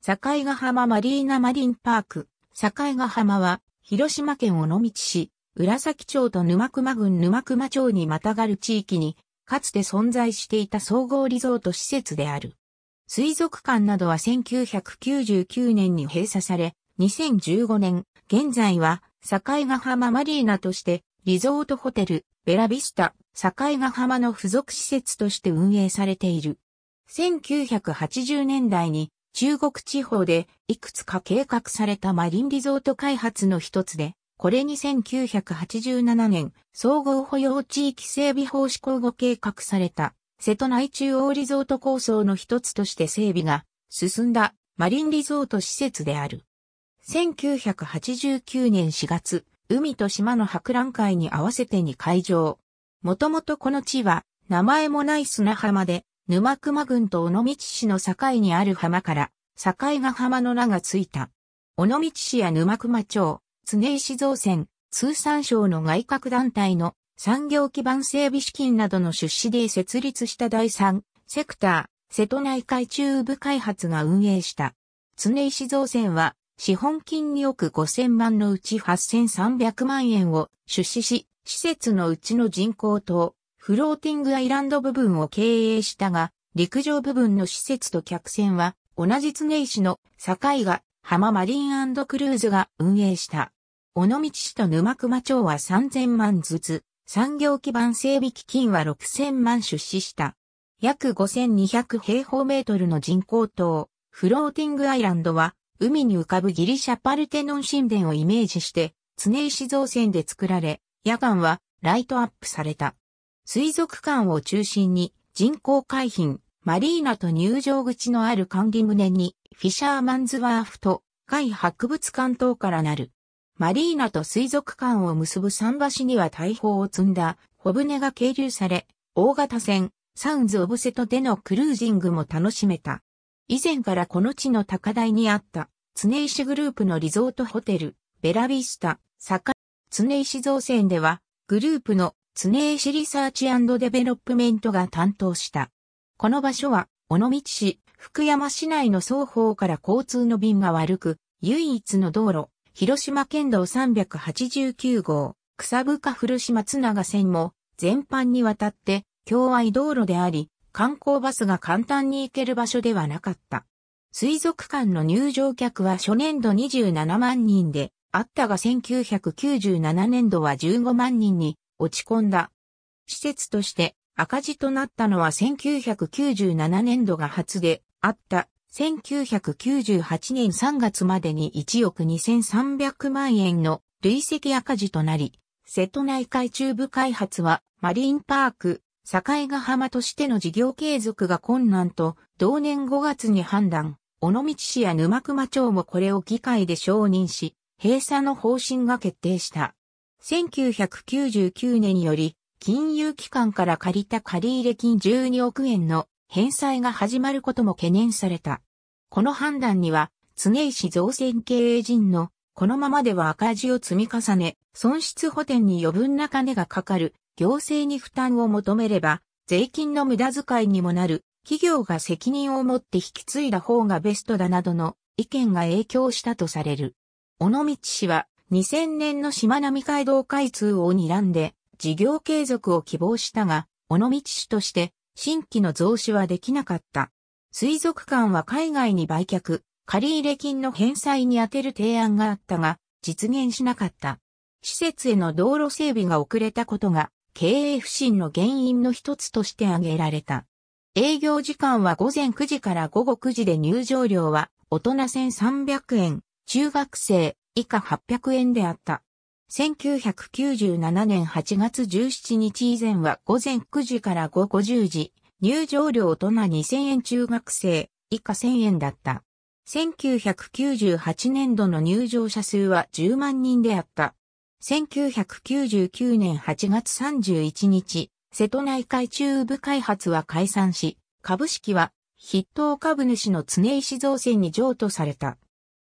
境ヶ浜マリーナマリンパーク。境ヶ浜は、広島県尾道市、浦崎町と沼熊郡沼熊町にまたがる地域に、かつて存在していた総合リゾート施設である。水族館などは1999年に閉鎖され、2015年、現在は、境ヶ浜マリーナとして、リゾートホテル、ベラビスタ、境ヶ浜の付属施設として運営されている。1980年代に中国地方でいくつか計画されたマリンリゾート開発の一つで、これに1987年、総合保養地域整備法施行後計画された、瀬戸内中央リゾート構想の一つとして整備が進んだマリンリゾート施設である。1989年4月、海と島の博覧会に合わせてに会場。もともとこの地は名前もない砂浜で沼熊郡と尾道市の境にある浜から、境ヶ浜の名がついた。尾道市や沼熊町、常石造船、通産省の外郭団体の産業基盤整備資金などの出資で設立した第三セクター、瀬戸内海中部開発が運営した。常石造船は、資本金2億5000万のうち8300万円を出資し、施設のうちの人工島、フローティングアイランド部分を経営したが、陸上部分の施設と客船は、同じ常石の境が浜マリンクルーズが運営した。尾道市と沼熊町は3000万ずつ、産業基盤整備基金は6000万出資した。約5200平方メートルの人工島、フローティングアイランドは、海に浮かぶギリシャパルテノン神殿をイメージして、常石造船で作られ、夜間はライトアップされた。水族館を中心に人工海浜、マリーナと入場口のある管理棟にフィシャーマンズワーフと海博物館等からなる。マリーナと水族館を結ぶ桟橋には大砲を積んだ小舟が係留され、大型船、サウンズ・オブ・セトでのクルージングも楽しめた。以前からこの地の高台にあった、常石グループのリゾートホテル、ベラビスタ、坂、常石造船では、グループのネーシリサーチデベロップメントが担当した。この場所は、尾道市、福山市内の双方から交通の便が悪く、唯一の道路、広島県道389号、草深古島津長線も、全般にわたって、境愛道路であり、観光バスが簡単に行ける場所ではなかった。水族館の入場客は初年度27万人で、あったが1997年度は15万人に落ち込んだ。施設として赤字となったのは1997年度が初であった1998年3月までに1億2300万円の累積赤字となり、瀬戸内海中部開発はマリンパーク、境ヶ浜としての事業継続が困難と、同年5月に判断、尾道市や沼熊町もこれを議会で承認し、閉鎖の方針が決定した。1999年より金融機関から借りた借入金12億円の返済が始まることも懸念された。この判断には、常石造船経営陣の、このままでは赤字を積み重ね、損失補填に余分な金がかかる、行政に負担を求めれば、税金の無駄遣いにもなる、企業が責任を持って引き継いだ方がベストだなどの意見が影響したとされる。尾道氏は2000年の島並海道開通を睨んで、事業継続を希望したが、尾道市として新規の増資はできなかった。水族館は海外に売却、借入金の返済に充てる提案があったが、実現しなかった。施設への道路整備が遅れたことが、経営不振の原因の一つとして挙げられた。営業時間は午前9時から午後9時で入場料は大人1300円、中学生以下800円であった。1997年8月17日以前は午前9時から午後10時、入場料大人2000円中学生以下1000円だった。1998年度の入場者数は10万人であった。1999年8月31日、瀬戸内海中部開発は解散し、株式は筆頭株主の常石造船に譲渡された。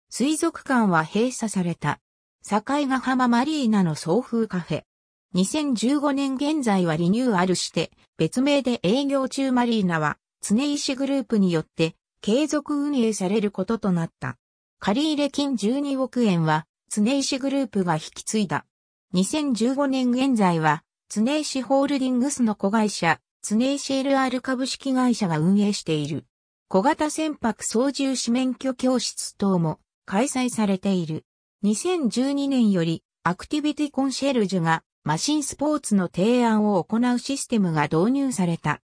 水族館は閉鎖された。境ヶ浜マリーナの送風カフェ。2015年現在はリニューアルして、別名で営業中マリーナは、常石グループによって継続運営されることとなった。借入金12億円は、常石グループが引き継いだ。2015年現在は、常石ホールディングスの子会社、常石 LR 株式会社が運営している。小型船舶操縦士免許教室等も開催されている。2012年よりアクティビティコンシェルジュがマシンスポーツの提案を行うシステムが導入された。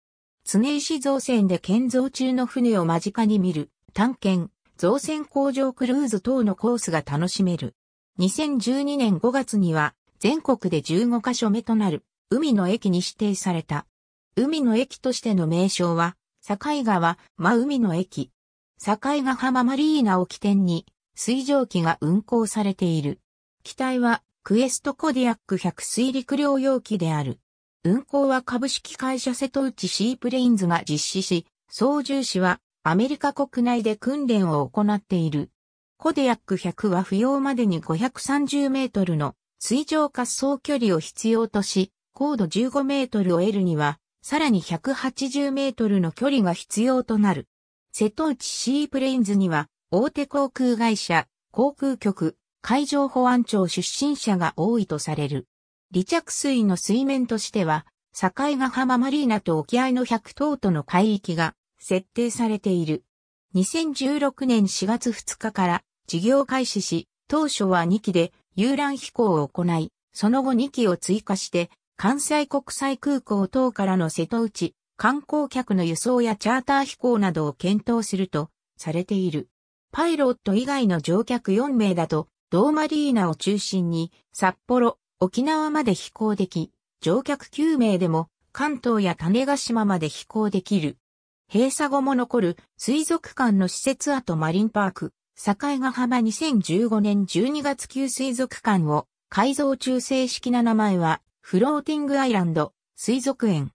常石造船で建造中の船を間近に見る探検、造船工場クルーズ等のコースが楽しめる。2012年5月には全国で15カ所目となる海の駅に指定された。海の駅としての名称は、境川、真海の駅。境ヶ浜マリーナを起点に、水蒸気が運航されている。機体はクエストコディアック100水陸両用機である。運航は株式会社瀬戸内シープレインズが実施し、操縦士はアメリカ国内で訓練を行っている。コディアック100は不要までに530メートルの水上滑走距離を必要とし、高度15メートルを得るには、さらに180メートルの距離が必要となる。瀬戸内シープレインズには、大手航空会社、航空局、海上保安庁出身者が多いとされる。離着水の水面としては、境ヶ浜マリーナと沖合の100島との海域が設定されている。2016年4月2日から事業開始し、当初は2機で遊覧飛行を行い、その後2機を追加して、関西国際空港等からの瀬戸内、観光客の輸送やチャーター飛行などを検討するとされている。パイロット以外の乗客4名だと、同マリーナを中心に、札幌、沖縄まで飛行でき、乗客9名でも、関東や種ヶ島まで飛行できる。閉鎖後も残る水族館の施設跡マリンパーク、境ヶ浜2015年12月級水族館を改造中正式な名前はフローティングアイランド水族園。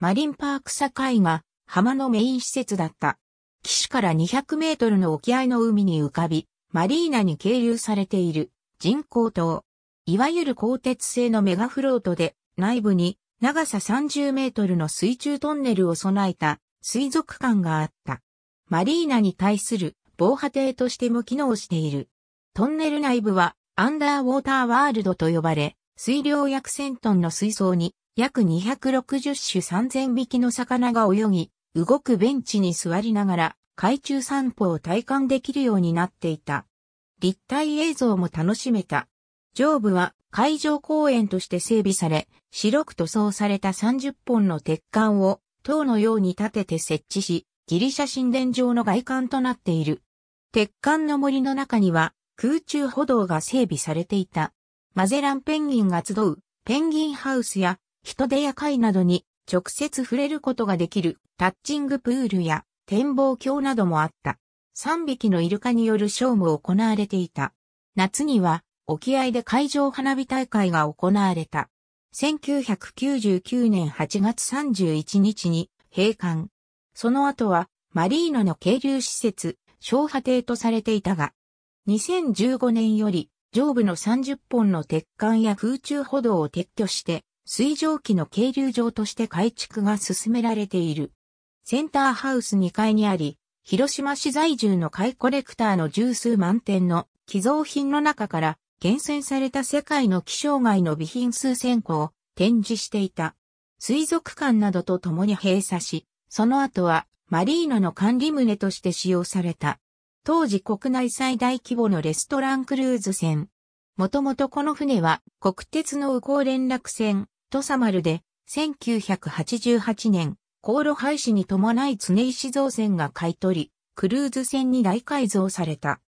マリンパーク境が浜のメイン施設だった。岸から200メートルの沖合の海に浮かび、マリーナに経由されている人工島。いわゆる鋼鉄製のメガフロートで、内部に長さ30メートルの水中トンネルを備えた水族館があった。マリーナに対する防波堤としても機能している。トンネル内部はアンダーウォーターワールドと呼ばれ、水量約1000トンの水槽に約260種3000匹の魚が泳ぎ、動くベンチに座りながら、海中散歩を体感できるようになっていた。立体映像も楽しめた。上部は海上公園として整備され、白く塗装された30本の鉄管を塔のように立てて設置し、ギリシャ神殿上の外観となっている。鉄管の森の中には空中歩道が整備されていた。マゼランペンギンが集うペンギンハウスや人手や貝などに直接触れることができるタッチングプールや展望鏡などもあった。3匹のイルカによるショーも行われていた。夏には沖合で海上花火大会が行われた。1999年8月31日に閉館。その後はマリーナの渓流施設、昭波亭とされていたが、2015年より上部の30本の鉄管や空中歩道を撤去して水蒸気の渓流場として改築が進められている。センターハウス2階にあり、広島市在住の海コレクターの十数万点の寄贈品の中から厳選された世界の気象外の備品数千個を展示していた。水族館などと共に閉鎖し、その後はマリーナの管理棟として使用された。当時国内最大規模のレストランクルーズ船。もともとこの船は国鉄の宇航連絡船サマルで、1988年、航路廃止に伴い常石造船が買い取り、クルーズ船に大改造された。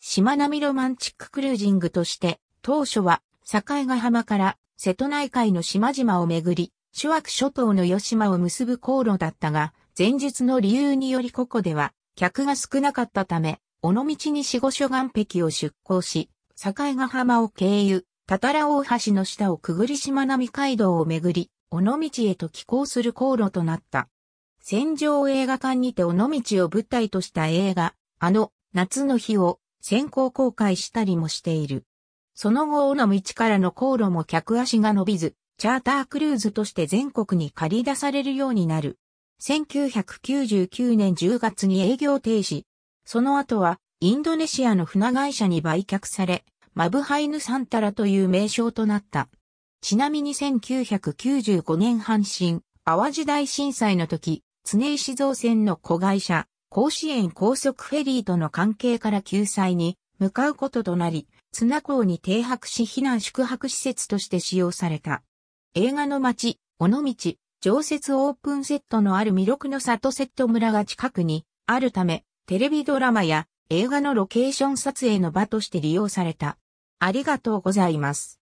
島並みロマンチッククルージングとして、当初は、境ヶ浜から瀬戸内海の島々をめぐり、諸悪諸島の吉島を結ぶ航路だったが、前述の理由によりここでは、客が少なかったため、尾道に四五所岸壁を出港し、境ヶ浜を経由、たたら大橋の下をくぐりしまなみ海道をめぐり、尾道へと寄港する航路となった。戦場映画館にて尾道を舞台とした映画、あの、夏の日を先行公開したりもしている。その後尾道からの航路も客足が伸びず、チャータークルーズとして全国に借り出されるようになる。1999年10月に営業停止。その後は、インドネシアの船会社に売却され、マブハイヌ・サンタラという名称となった。ちなみに1995年阪神、淡路大震災の時、常石造船の子会社、甲子園高速フェリーとの関係から救済に向かうこととなり、綱港に停泊し避難宿泊施設として使用された。映画の街、尾道、常設オープンセットのある魅力の里セット村が近くにあるため、テレビドラマや映画のロケーション撮影の場として利用された。ありがとうございます。